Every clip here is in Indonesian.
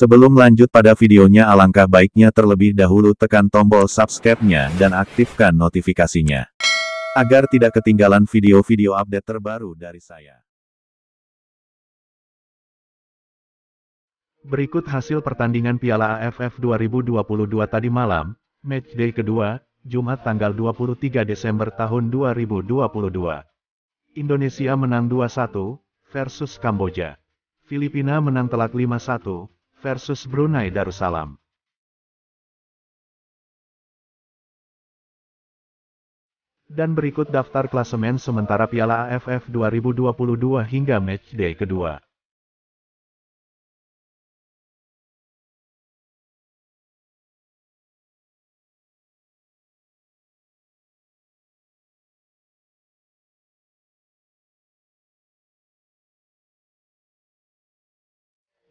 Sebelum lanjut pada videonya alangkah baiknya terlebih dahulu tekan tombol subscribe-nya dan aktifkan notifikasinya. Agar tidak ketinggalan video-video update terbaru dari saya. Berikut hasil pertandingan Piala AFF 2022 tadi malam, matchday kedua, Jumat tanggal 23 Desember tahun 2022. Indonesia menang 2-1, versus Kamboja. Filipina menang telak 5-1, versus Brunei Darussalam. Dan berikut daftar klasemen sementara Piala AFF 2022 hingga matchday kedua.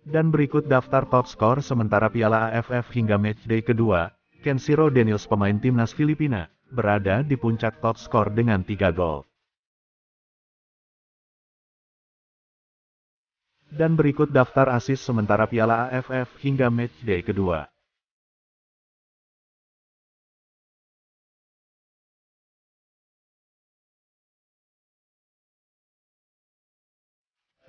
Dan berikut daftar top skor sementara Piala AFF hingga matchday kedua, Kenshiro Daniels pemain timnas Filipina, berada di puncak top skor dengan 3 gol. Dan berikut daftar asis sementara Piala AFF hingga matchday kedua.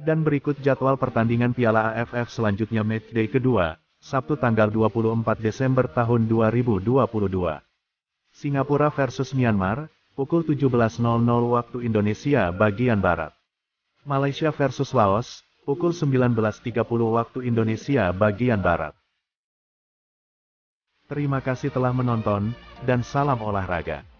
Dan berikut jadwal pertandingan Piala AFF selanjutnya matchday kedua, Sabtu tanggal 24 Desember tahun 2022. Singapura versus Myanmar, pukul 17.00 waktu Indonesia bagian Barat. Malaysia versus Laos, pukul 19.30 waktu Indonesia bagian Barat. Terima kasih telah menonton, dan salam olahraga.